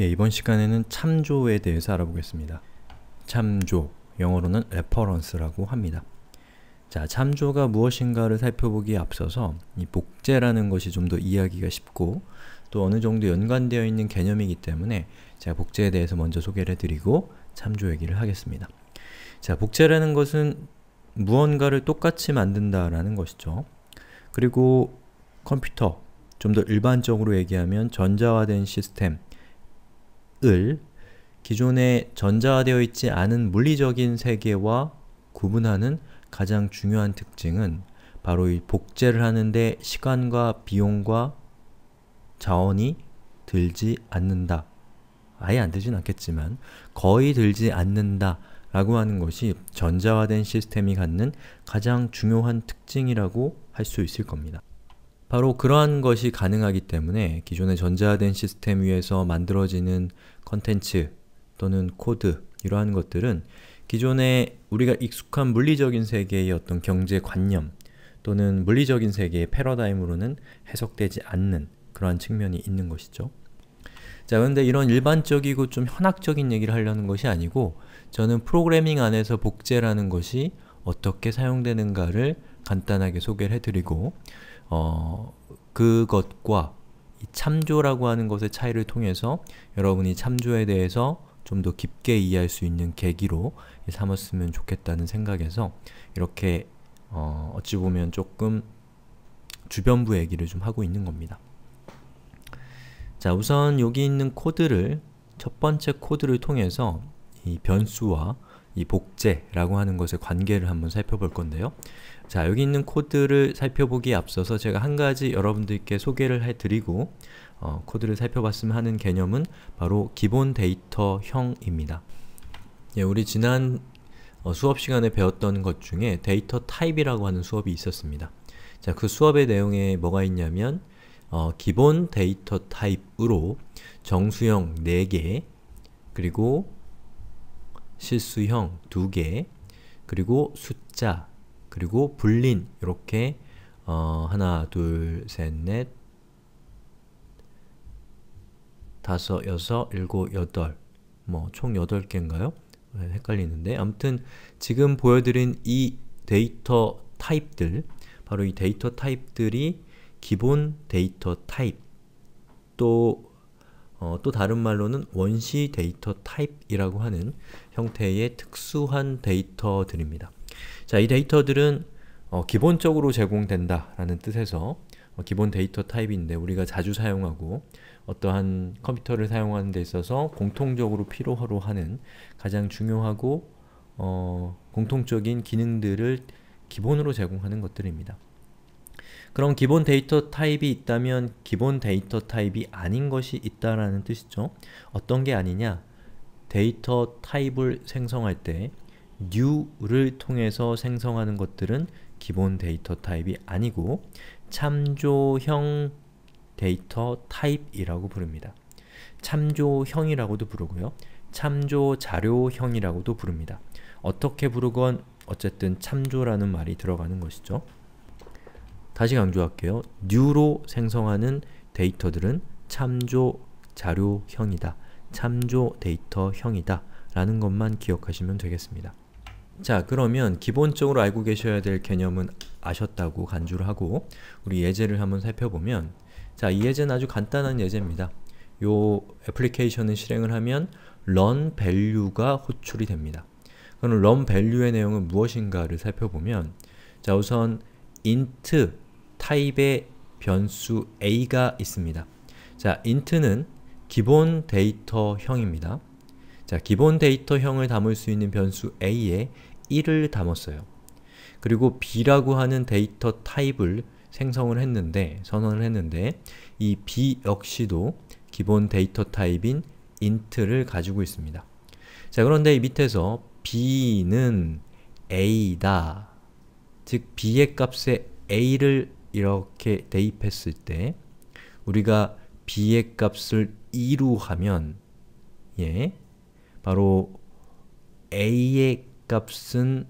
예, 이번 시간에는 참조에 대해서 알아보겠습니다. 참조, 영어로는 reference라고 합니다. 자, 참조가 무엇인가를 살펴보기에 앞서서 이 복제라는 것이 좀 더 이해하기가 쉽고 또 어느 정도 연관되어 있는 개념이기 때문에 제가 복제에 대해서 먼저 소개를 해드리고 참조 얘기를 하겠습니다. 자, 복제라는 것은 무언가를 똑같이 만든다라는 것이죠. 그리고 컴퓨터, 좀 더 일반적으로 얘기하면 전자화된 시스템, 을 기존에 전자화되어 있지 않은 물리적인 세계와 구분하는 가장 중요한 특징은 바로 이 복제를 하는데 시간과 비용과 자원이 들지 않는다. 아예 안 들진 않겠지만 거의 들지 않는다 라고 하는 것이 전자화된 시스템이 갖는 가장 중요한 특징이라고 할 수 있을 겁니다. 바로 그러한 것이 가능하기 때문에 기존의 전자된 화 시스템 위에서 만들어지는 컨텐츠 또는 코드 이러한 것들은 기존의 우리가 익숙한 물리적인 세계의 어떤 경제관념 또는 물리적인 세계의 패러다임으로는 해석되지 않는 그러한 측면이 있는 것이죠. 자, 그런데 이런 일반적이고 좀 현학적인 얘기를 하려는 것이 아니고 저는 프로그래밍 안에서 복제라는 것이 어떻게 사용되는가를 간단하게 소개를 해드리고 어, 그것과 참조라고 하는 것의 차이를 통해서 여러분이 참조에 대해서 좀 더 깊게 이해할 수 있는 계기로 삼았으면 좋겠다는 생각에서 이렇게 어, 어찌 보면 조금 주변부 얘기를 좀 하고 있는 겁니다. 자 우선 여기 있는 코드를 첫 번째 코드를 통해서 이 변수와 이 복제라고 하는 것의 관계를 한번 살펴볼 건데요. 자, 여기 있는 코드를 살펴보기에 앞서서 제가 한 가지 여러분들께 소개를 해드리고 어, 코드를 살펴봤으면 하는 개념은 바로 기본 데이터형입니다. 예, 우리 지난 어, 수업 시간에 배웠던 것 중에 데이터 타입이라고 하는 수업이 있었습니다. 자, 그 수업의 내용에 뭐가 있냐면 어, 기본 데이터 타입으로 정수형 4개 그리고 실수형 2 개, 그리고 숫자, 그리고 불린 이렇게 어, 하나, 둘, 셋, 넷, 다섯, 여섯, 일곱, 여덟 뭐 총 여덟 개인가요? 네, 헷갈리는데 아무튼 지금 보여드린 이 데이터 타입들 바로 이 데이터 타입들이 기본 데이터 타입 또 어, 또 다른 말로는 원시 데이터 타입이라고 하는 형태의 특수한 데이터들입니다. 자, 이 데이터들은 어, 기본적으로 제공된다 라는 뜻에서 어, 기본 데이터 타입인데 우리가 자주 사용하고 어떠한 컴퓨터를 사용하는 데 있어서 공통적으로 필요로 하는 가장 중요하고 어, 공통적인 기능들을 기본으로 제공하는 것들입니다. 그럼 기본 데이터 타입이 있다면 기본 데이터 타입이 아닌 것이 있다라는 뜻이죠. 어떤 게 아니냐? 데이터 타입을 생성할 때 new를 통해서 생성하는 것들은 기본 데이터 타입이 아니고 참조형 데이터 타입이라고 부릅니다. 참조형이라고도 부르고요. 참조 자료형이라고도 부릅니다. 어떻게 부르건 어쨌든 참조라는 말이 들어가는 것이죠. 다시 강조할게요. 뉴로 생성하는 데이터들은 참조 자료형이다. 참조 데이터형이다. 라는 것만 기억하시면 되겠습니다. 자 그러면 기본적으로 알고 계셔야 될 개념은 아셨다고 간주를 하고 우리 예제를 한번 살펴보면 자 이 예제는 아주 간단한 예제입니다. 요 애플리케이션을 실행을 하면 run value가 호출이 됩니다. 그럼 run value의 내용은 무엇인가를 살펴보면 자 우선 int 타입의 변수 a가 있습니다. 자, int는 기본 데이터형입니다. 자, 기본 데이터형을 담을 수 있는 변수 a에 1을 담았어요. 그리고 b라고 하는 데이터 타입을 생성을 했는데, 선언을 했는데 이 b 역시도 기본 데이터 타입인 int를 가지고 있습니다. 자, 그런데 이 밑에서 b는 a다 즉 b의 값에 a를 이렇게 대입했을 때 우리가 b의 값을 2로 하면 예 바로 a의 값은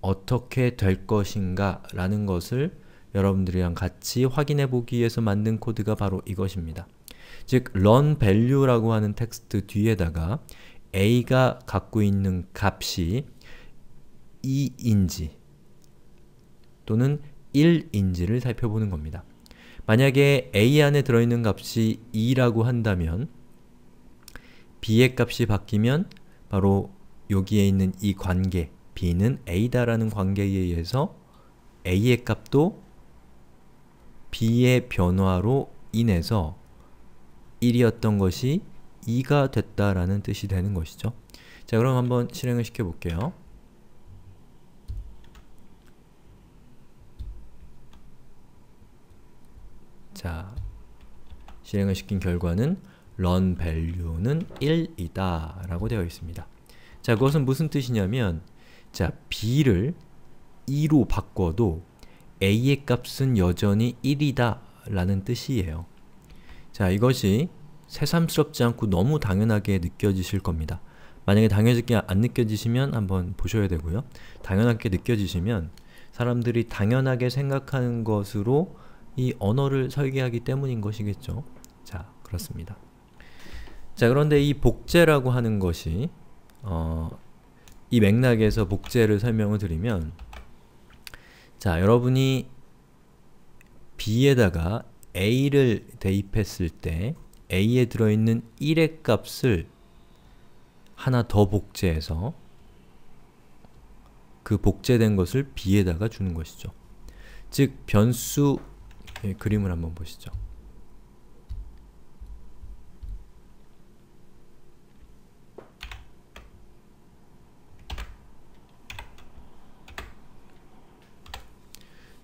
어떻게 될 것인가 라는 것을 여러분들이랑 같이 확인해 보기 위해서 만든 코드가 바로 이것입니다. 즉 run value라고 하는 텍스트 뒤에다가 a가 갖고 있는 값이 2인지 또는 1인지를 살펴보는 겁니다. 만약에 a 안에 들어있는 값이 2라고 한다면 b의 값이 바뀌면 바로 여기에 있는 이 관계 b는 a다라는 관계에 의해서 a의 값도 b의 변화로 인해서 1이었던 것이 2가 됐다라는 뜻이 되는 것이죠. 자 그럼 한번 실행을 시켜볼게요. 자, 실행을 시킨 결과는 run value는 1이다 라고 되어 있습니다. 자, 그것은 무슨 뜻이냐면 자, b를 2로 바꿔도 a의 값은 여전히 1이다 라는 뜻이에요. 자, 이것이 새삼스럽지 않고 너무 당연하게 느껴지실 겁니다. 만약에 당연하게 안 느껴지시면 한번 보셔야 되고요. 당연하게 느껴지시면 사람들이 당연하게 생각하는 것으로 이 언어를 설계하기 때문인 것이겠죠. 자, 그렇습니다. 자, 그런데 이 복제라고 하는 것이 어, 이 맥락에서 복제를 설명을 드리면 자, 여러분이 b에다가 a를 대입했을 때 a에 들어있는 1의 값을 하나 더 복제해서 그 복제된 것을 b에다가 주는 것이죠. 즉, 변수 예, 그림을 한번 보시죠.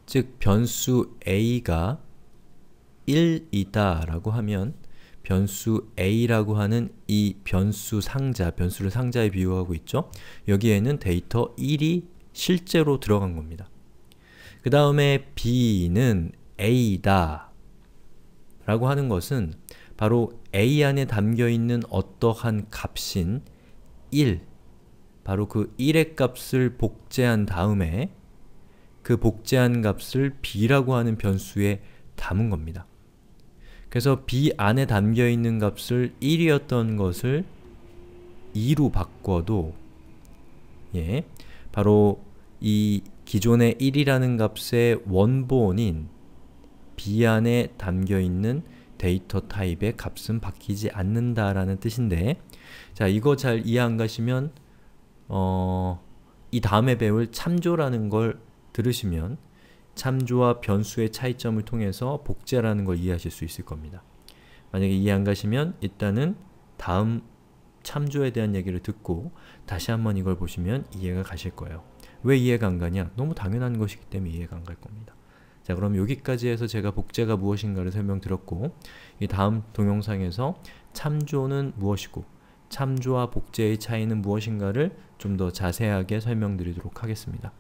즉 변수 a가 1이다 라고 하면 변수 a라고 하는 이 변수 상자, 변수를 상자에 비유하고 있죠? 여기에는 데이터 1이 실제로 들어간 겁니다. 그 다음에 b는 a 다 라고 하는 것은 바로 A 안에 담겨있는 어떠한 값인 1 바로 그 1의 값을 복제한 다음에 그 복제한 값을 b라고 하는 변수에 담은 겁니다. 그래서 b 안에 담겨있는 값을 1이었던 것을 2로 바꿔도 예, 바로 이 기존의 1이라는 값의 원본인 비 안에 담겨 있는 데이터 타입의 값은 바뀌지 않는다라는 뜻인데 자 이거 잘 이해 안 가시면 어, 이 다음에 배울 참조라는 걸 들으시면 참조와 변수의 차이점을 통해서 복제라는 걸 이해하실 수 있을 겁니다. 만약에 이해 안 가시면 일단은 다음 참조에 대한 얘기를 듣고 다시 한번 이걸 보시면 이해가 가실 거예요. 왜 이해가 안 가냐? 너무 당연한 것이기 때문에 이해가 안 갈 겁니다. 자 그럼 여기까지 해서 제가 복제가 무엇인가를 설명드렸고 이 다음 동영상에서 참조는 무엇이고 참조와 복제의 차이는 무엇인가를 좀 더 자세하게 설명드리도록 하겠습니다.